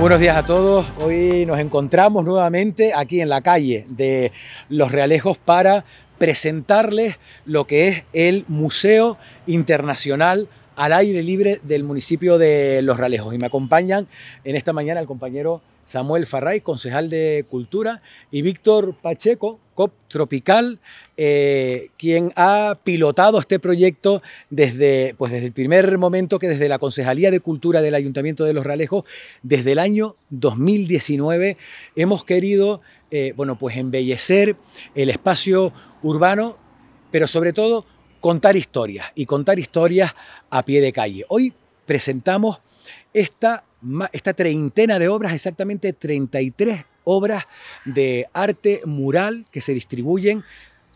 buenos días a todos. Hoy nos encontramos nuevamente aquí en la calle de Los Realejos para presentarles lo que es el Museo Internacional al Aire Libre del municipio de Los Realejos. Y me acompañan en esta mañana el compañero Samuel Farray, concejal de Cultura, y Víctor Pacheco, COP Tropical, eh, quien ha pilotado este proyecto desde, pues desde el primer momento que desde la Concejalía de Cultura del Ayuntamiento de Los Ralejos, desde el año 2019, hemos querido eh, bueno, pues embellecer el espacio urbano, pero sobre todo contar historias y contar historias a pie de calle. Hoy presentamos esta esta treintena de obras, exactamente 33 obras de arte mural que se distribuyen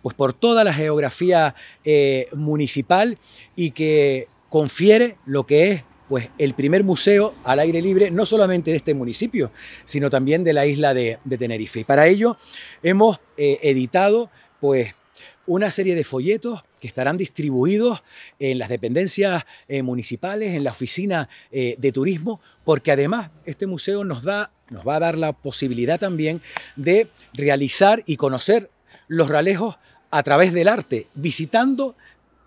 pues, por toda la geografía eh, municipal y que confiere lo que es pues el primer museo al aire libre, no solamente de este municipio, sino también de la isla de, Tenerife. Y para ello hemos eh, editado pues una serie de folletos que estarán distribuidos en las dependencias eh, municipales, en la oficina eh, de turismo, porque además este museo nos, da, nos va a dar la posibilidad también de realizar y conocer los ralejos a través del arte, visitando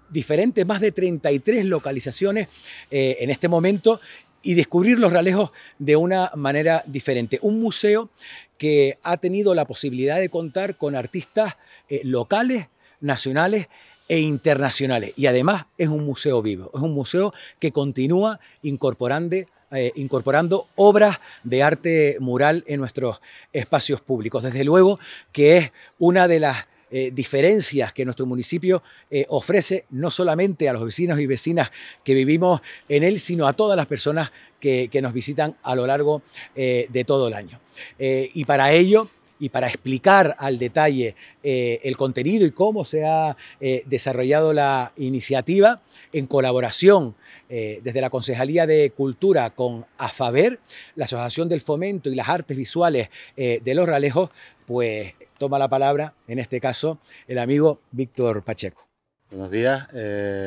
diferentes, más de 33 localizaciones eh, en este momento y descubrir los ralejos de una manera diferente. Un museo que ha tenido la posibilidad de contar con artistas locales nacionales e internacionales. Y además es un museo vivo, es un museo que continúa incorporando eh, incorporando obras de arte mural en nuestros espacios públicos. Desde luego que es una de las eh, diferencias que nuestro municipio eh, ofrece no solamente a los vecinos y vecinas que vivimos en él, sino a todas las personas que, que nos visitan a lo largo de todo el año. y para ello y para explicar al detalle eh, el contenido y cómo se ha eh, desarrollado la iniciativa en colaboración eh, desde la Concejalía de Cultura con AFABER, la Asociación del Fomento y las Artes Visuales de Los Ralejos, pues toma la palabra, en este caso, el amigo Víctor Pacheco. Buenos días.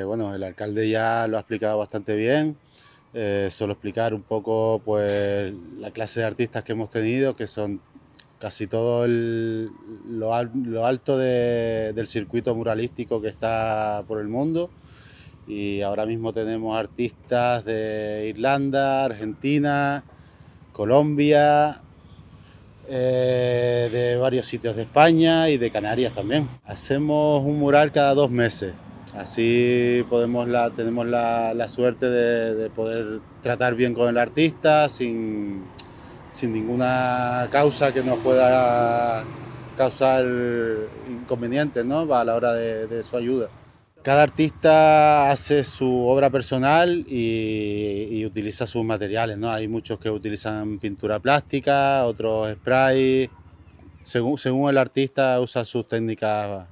bueno, el alcalde ya lo ha explicado bastante bien. solo explicar un poco pues, la clase de artistas que hemos tenido, que son casi todo lo, alto del circuito muralístico que está por el mundo. Y ahora mismo tenemos artistas de Irlanda, Argentina, Colombia, eh, de varios sitios de España y de Canarias también. Hacemos un mural cada dos meses. Así podemos la, tenemos la, suerte de, de poder tratar bien con el artista sin, sin ninguna causa que nos pueda causar inconvenientes ¿no? a la hora de, su ayuda. Cada artista hace su obra personal y, utiliza sus materiales. ¿no? Hay muchos que utilizan pintura plástica, otros spray. Según, según el artista usa sus técnicas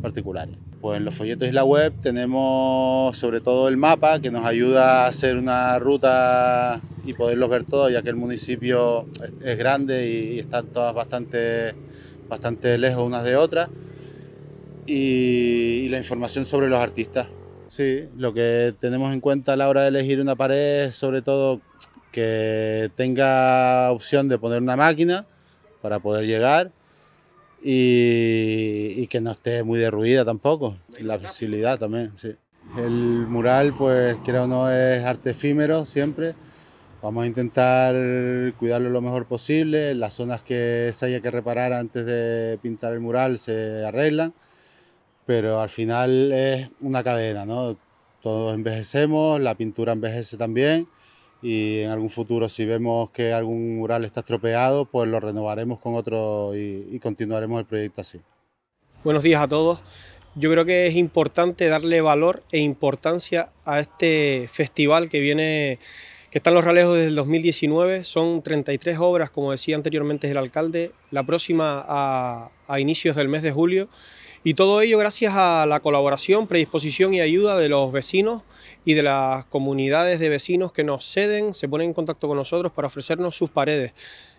particulares. Pues en los folletos y la web tenemos sobre todo el mapa que nos ayuda a hacer una ruta y poderlos ver todos, ya que el municipio es grande y están todas bastante, bastante lejos unas de otras. Y, la información sobre los artistas. Sí, lo que tenemos en cuenta a la hora de elegir una pared sobre todo que tenga opción de poner una máquina para poder llegar y, que no esté muy derruida tampoco, la visibilidad también, El mural, pues creo no es arte efímero siempre. Vamos a intentar cuidarlo lo mejor posible. Las zonas que se haya que reparar antes de pintar el mural se arreglan, pero al final es una cadena, ¿no? Todos envejecemos, la pintura envejece también y en algún futuro si vemos que algún mural está estropeado, pues lo renovaremos con otro y, continuaremos el proyecto así. Buenos días a todos. Yo creo que es importante darle valor e importancia a este festival que viene, que están los ralejos desde el 2019. Son 33 obras, como decía anteriormente el alcalde, la próxima a, a inicios del mes de julio y todo ello gracias a la colaboración, predisposición y ayuda de los vecinos y de las comunidades de vecinos que nos ceden, se ponen en contacto con nosotros para ofrecernos sus paredes.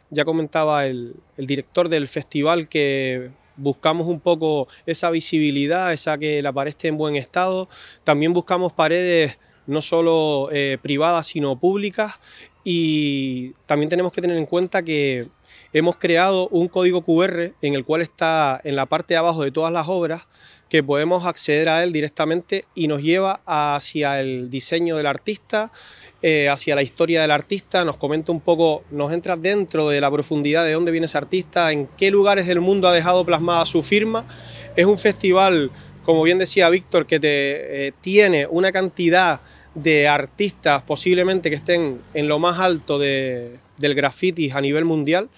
Ya comentaba el, director del festival que buscamos un poco esa visibilidad, esa que la pared esté en buen estado. También buscamos paredes no solo eh, privadas, sino públicas, y también tenemos que tener en cuenta que hemos creado un código QR en el cual está en la parte de abajo de todas las obras que podemos acceder a él directamente y nos lleva hacia el diseño del artista, eh, hacia la historia del artista, nos comenta un poco, nos entra dentro de la profundidad de dónde viene ese artista, en qué lugares del mundo ha dejado plasmada su firma. Es un festival, como bien decía Víctor, que te, eh, tiene una cantidad de artistas posiblemente que estén en lo más alto del graffiti a nivel mundial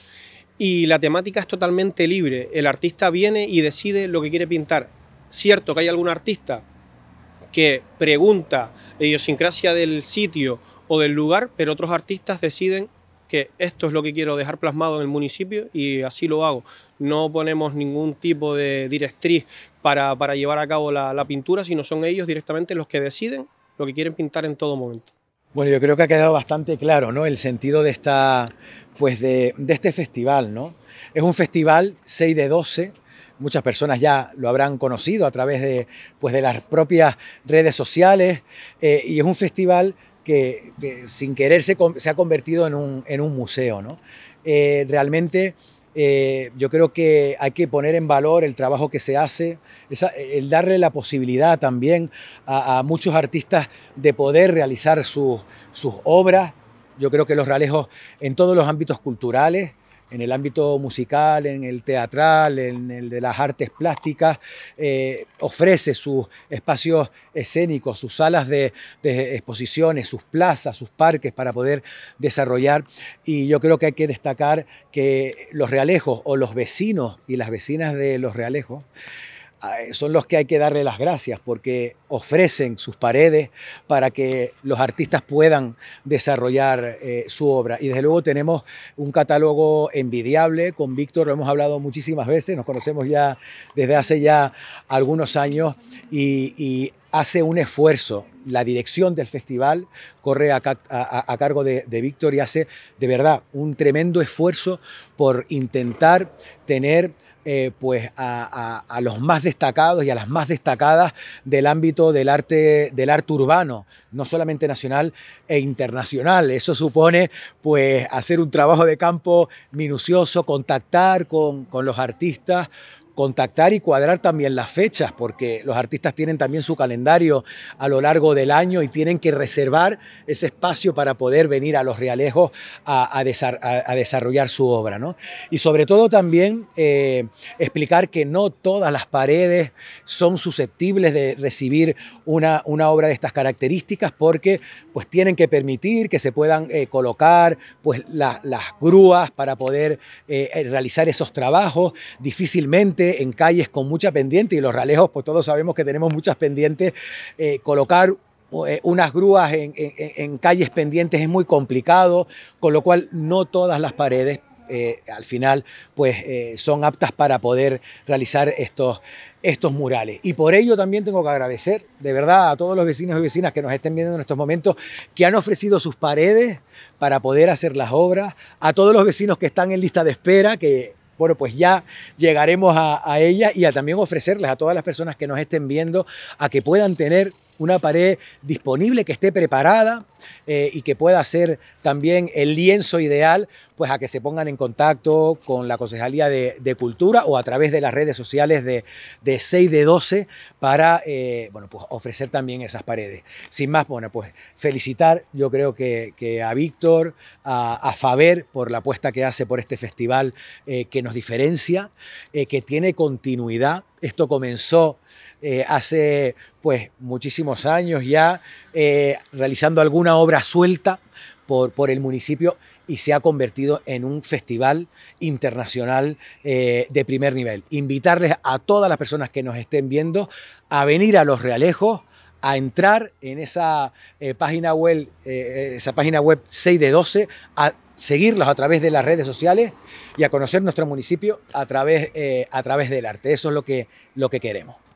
y la temática es totalmente libre. El artista viene y decide lo que quiere pintar. Cierto que hay algún artista que pregunta la idiosincrasia del sitio o del lugar, pero otros artistas deciden que esto es lo que quiero dejar plasmado en el municipio y así lo hago. No ponemos ningún tipo de directriz para, llevar a cabo la, la pintura, sino son ellos directamente los que deciden lo que quieren pintar en todo momento. Bueno, yo creo que ha quedado bastante claro, ¿no? El sentido de esta, pues de, este festival, ¿no? Es un festival 6 de 12, muchas personas ya lo habrán conocido a través de, pues de las propias redes sociales, eh, y es un festival que, sin querer se, ha convertido en un, en un museo, ¿no? Eh, realmente eh, yo creo que hay que poner en valor el trabajo que se hace, el darle la posibilidad también a, muchos artistas de poder realizar sus obras. Yo creo que los realejos en todos los ámbitos culturales, en el ámbito musical, en el teatral, en el de las artes plásticas, eh, ofrece sus espacios escénicos, sus salas de, exposiciones, sus plazas, sus parques para poder desarrollar. Y yo creo que hay que destacar que los realejos o los vecinos y las vecinas de los realejos, eh, son los que hay que darle las gracias porque ofrecen sus paredes para que los artistas puedan desarrollar eh, su obra. Y desde luego tenemos un catálogo envidiable con Víctor, lo hemos hablado muchísimas veces, nos conocemos ya desde hace ya algunos años y, hace un esfuerzo. La dirección del festival corre a, cargo de, de Víctor y hace de verdad un tremendo esfuerzo por intentar tener eh, pues a, los más destacados y a las más destacadas del ámbito del arte, del arte urbano, no solamente nacional e internacional. Eso supone pues hacer un trabajo de campo minucioso, contactar con, con los artistas, contactar y cuadrar también las fechas, porque los artistas tienen también su calendario a lo largo del año y tienen que reservar ese espacio para poder venir a los realejos a, desarrollar su obra. ¿no? Y sobre todo también eh, explicar que no todas las paredes son susceptibles de recibir una, una obra de estas características, porque pues, tienen que permitir que se puedan eh, colocar pues, las grúas para poder eh, realizar esos trabajos. Difícilmente en calles con mucha pendiente y los ralejos, pues todos sabemos que tenemos muchas pendientes, eh, colocar eh, unas grúas en, calles pendientes es muy complicado, con lo cual no todas las paredes eh, al final pues son aptas para poder realizar estos, estos murales. Y por ello también tengo que agradecer de verdad a todos los vecinos y vecinas que nos estén viendo en estos momentos, que han ofrecido sus paredes para poder hacer las obras, a todos los vecinos que están en lista de espera, que bueno, pues ya llegaremos a, ella y a también ofrecerles a todas las personas que nos estén viendo a que puedan tener una pared disponible que esté preparada eh, y que pueda ser también el lienzo ideal pues, a que se pongan en contacto con la Concejalía de, Cultura o a través de las redes sociales de, 6 de 12 para, eh, bueno, pues ofrecer también esas paredes. Sin más, bueno, pues felicitar yo creo que, a Víctor, a, Faber por la apuesta que hace por este festival eh, que nos diferencia, eh, que tiene continuidad. Esto comenzó hace pues muchísimos años ya, realizando alguna obra suelta por, por el municipio y se ha convertido en un festival internacional eh, de primer nivel. Invitarles a todas las personas que nos estén viendo a venir a Los Realejos a entrar en esa eh, página web, eh, esa página web 6 de 12, a seguirlos a través de las redes sociales y a conocer nuestro municipio a través, a través del arte. Eso es lo que, lo que queremos.